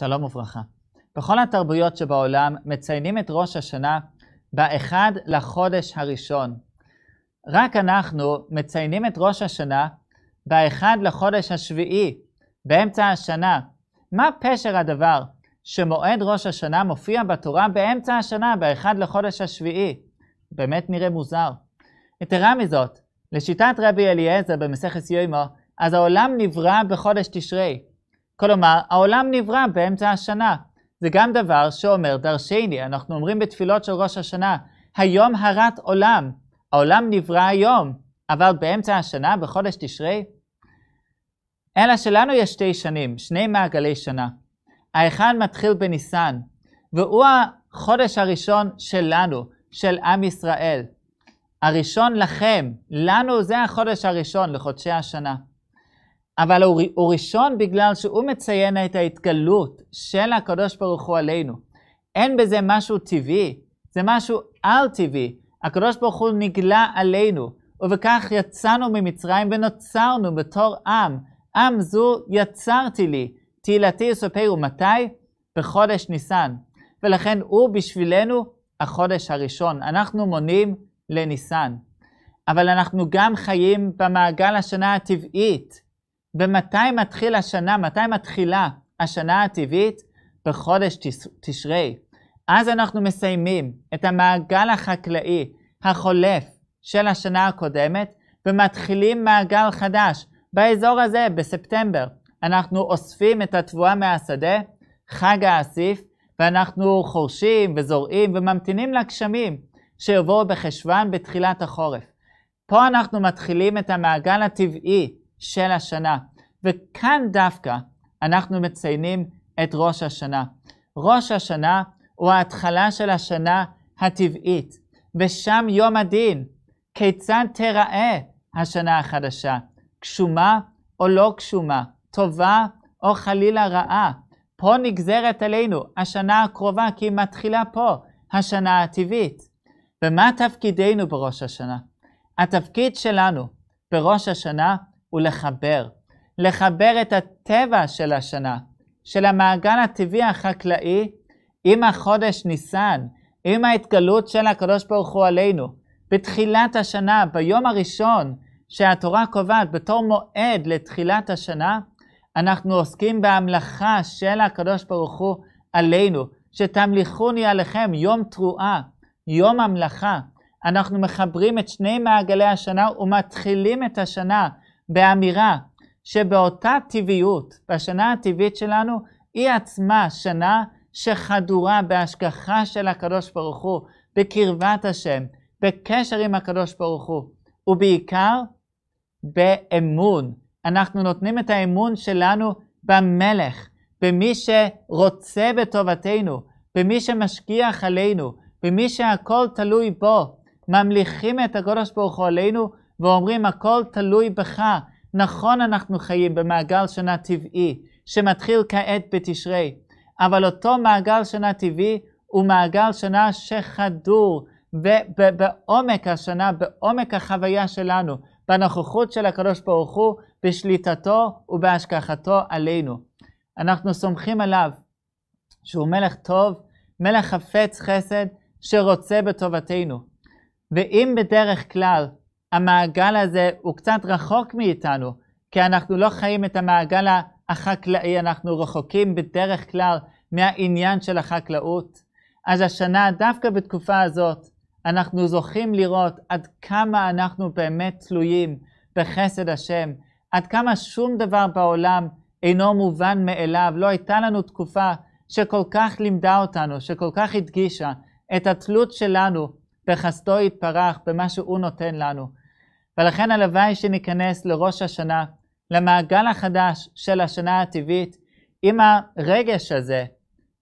שלום וברכה. בכל התרבויות שבעולם מציינים את ראש השנה באחד לחודש הראשון. רק אנחנו מציינים את ראש השנה באחד לחודש השביעי, באמצע השנה. מה פשר הדבר שמועד ראש השנה מופיע בתורה באמצע השנה, באחד לחודש השביעי? באמת נראה מוזר. יתרה מזאת, לשיטת רבי אליעזר במסכת יוימו, אז העולם נברא בחודש תשרי. כלומר, העולם נברא באמצע השנה. זה גם דבר שאומר דרשני, אנחנו אומרים בתפילות של ראש השנה, היום הרת עולם, העולם נברא היום, אבל באמצע השנה, בחודש תשרי? אלא שלנו יש שתי שנים, שני מעגלי שנה. האחד מתחיל בניסן, והוא החודש הראשון שלנו, של עם ישראל. הראשון לכם, לנו זה החודש הראשון לחודשי השנה. אבל הוא, הוא ראשון בגלל שהוא מציין את ההתגלות של הקדוש ברוך הוא עלינו. אין בזה משהו טבעי, זה משהו על-טבעי. הקדוש ברוך הוא נגלה עלינו, ובכך יצאנו ממצרים ונוצרנו בתור עם. עם זו יצרתי לי, תהילתי יספרו. מתי? בחודש ניסן. ולכן הוא בשבילנו החודש הראשון. אנחנו מונים לניסן. אבל אנחנו גם חיים במעגל השנה הטבעית. ומתי מתחיל השנה, מתי מתחילה השנה הטבעית? בחודש תשרי. אז אנחנו מסיימים את המעגל החקלאי החולף של השנה הקודמת, ומתחילים מעגל חדש. באזור הזה, בספטמבר, אנחנו אוספים את התבואה מהשדה, חג האסיף, ואנחנו חורשים וזורעים וממתינים לגשמים שיבואו בחשוון בתחילת החורף. פה אנחנו מתחילים את המעגל הטבעי של השנה. וכאן דווקא אנחנו מציינים את ראש השנה. ראש השנה הוא ההתחלה של השנה הטבעית, ושם יום הדין. כיצד תיראה השנה החדשה? גשומה או לא גשומה? טובה או חלילה רעה? פה נגזרת עלינו השנה הקרובה, כי היא מתחילה פה, השנה הטבעית. ומה תפקידנו בראש השנה? התפקיד שלנו בראש השנה ולחבר. לחבר את הטבע של השנה, של המעגל הטבעי החקלאי, עם החודש ניסן, עם ההתגלות של הקדוש ברוך הוא עלינו. בתחילת השנה, ביום הראשון שהתורה קובעת בתור מועד לתחילת השנה, אנחנו עוסקים בהמלכה של הקדוש ברוך הוא עלינו, שתמליכוני עליכם יום תרועה, יום המלכה. אנחנו מחברים את שני מעגלי השנה ומתחילים את השנה באמירה שבאותה טבעיות, בשנה הטבעית שלנו, היא עצמה שנה שחדורה בהשגחה של הקדוש ברוך הוא, בקרבת השם, בקשר עם הקדוש ברוך הוא, ובעיקר באמון. אנחנו נותנים את האמון שלנו במלך, במי שרוצה בטובתנו, במי שמשגיח עלינו, במי שהכל תלוי בו. ממליכים את הקדוש ברוך הוא עלינו ואומרים הכל תלוי בך. נכון אנחנו חיים במעגל שנה טבעי, שמתחיל כעת בתשרי, אבל אותו מעגל שנה טבעי הוא מעגל שנה שחדור בעומק השנה, בעומק החוויה שלנו, בנוכחות של הקדוש ברוך הוא, בשליטתו ובהשגחתו עלינו. אנחנו סומכים עליו שהוא מלך טוב, מלך חפץ חסד, שרוצה בטובתנו. ואם בדרך כלל המעגל הזה הוא קצת רחוק מאיתנו, כי אנחנו לא חיים את המעגל החקלאי, אנחנו רחוקים בדרך כלל מהעניין של החקלאות. אז השנה, דווקא בתקופה הזאת, אנחנו זוכים לראות עד כמה אנחנו באמת תלויים בחסד השם, עד כמה שום דבר בעולם אינו מובן מאליו. לא הייתה לנו תקופה שכל כך לימדה אותנו, שכל כך הדגישה את התלות שלנו בחסדו יתפרח, במה שהוא נותן לנו. ולכן הלוואי שניכנס לראש השנה, למעגל החדש של השנה הטבעית, עם הרגש הזה,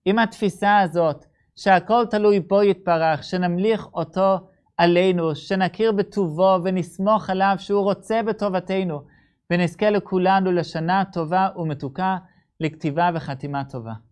עם התפיסה הזאת, שהכל תלוי בו יתברך, שנמליך אותו עלינו, שנכיר בטובו ונסמוך עליו שהוא רוצה בטובתנו, ונזכה לכולנו לשנה טובה ומתוקה, לכתיבה וחתימה טובה.